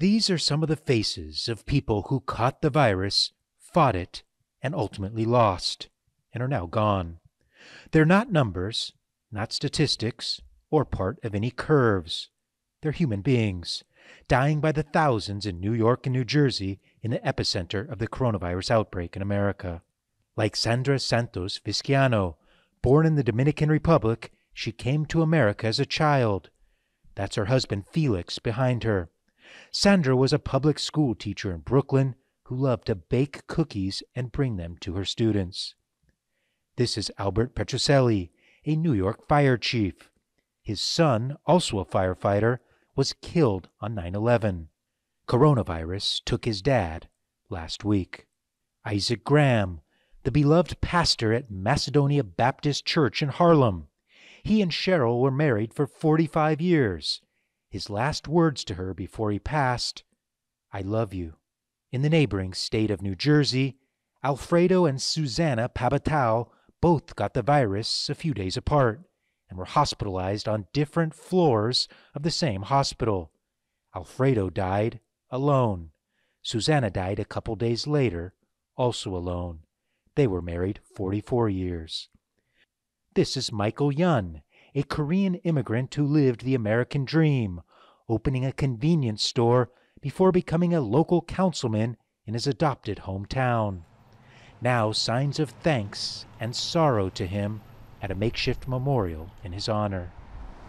These are some of the faces of people who caught the virus, fought it, and ultimately lost, and are now gone. They're not numbers, not statistics, or part of any curves. They're human beings, dying by the thousands in New York and New Jersey in the epicenter of the coronavirus outbreak in America. Like Sandra Santos Visciano, born in the Dominican Republic, she came to America as a child. That's her husband Felix behind her. Sandra was a public school teacher in Brooklyn who loved to bake cookies and bring them to her students. This is Albert Petroselli, a New York fire chief. His son, also a firefighter, was killed on 9 11. Coronavirus took his dad last week. Isaac Graham, the beloved pastor at Macedonia Baptist Church in Harlem. He and Cheryl were married for 45 years his last words to her before he passed, I love you. In the neighboring state of New Jersey, Alfredo and Susanna Pabatau both got the virus a few days apart and were hospitalized on different floors of the same hospital. Alfredo died alone. Susanna died a couple days later, also alone. They were married 44 years. This is Michael Yun, a Korean immigrant who lived the American dream, opening a convenience store before becoming a local councilman in his adopted hometown. Now signs of thanks and sorrow to him at a makeshift memorial in his honor.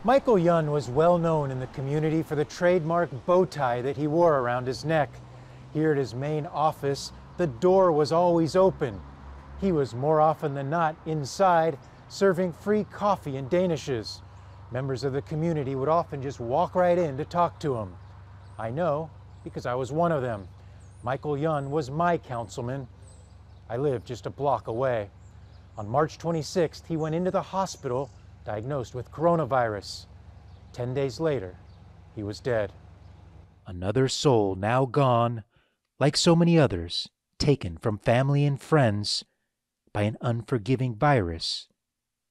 Michael Yun was well known in the community for the trademark bow tie that he wore around his neck. Here at his main office, the door was always open. He was more often than not inside serving free coffee and danishes. Members of the community would often just walk right in to talk to him. I know because I was one of them. Michael Yun was my councilman. I lived just a block away. On March 26th, he went into the hospital diagnosed with coronavirus. Ten days later, he was dead. Another soul now gone, like so many others, taken from family and friends by an unforgiving virus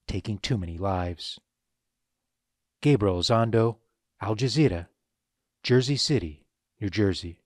taking too many lives. Gabriel Zondo, Al Jazeera, Jersey City, New Jersey.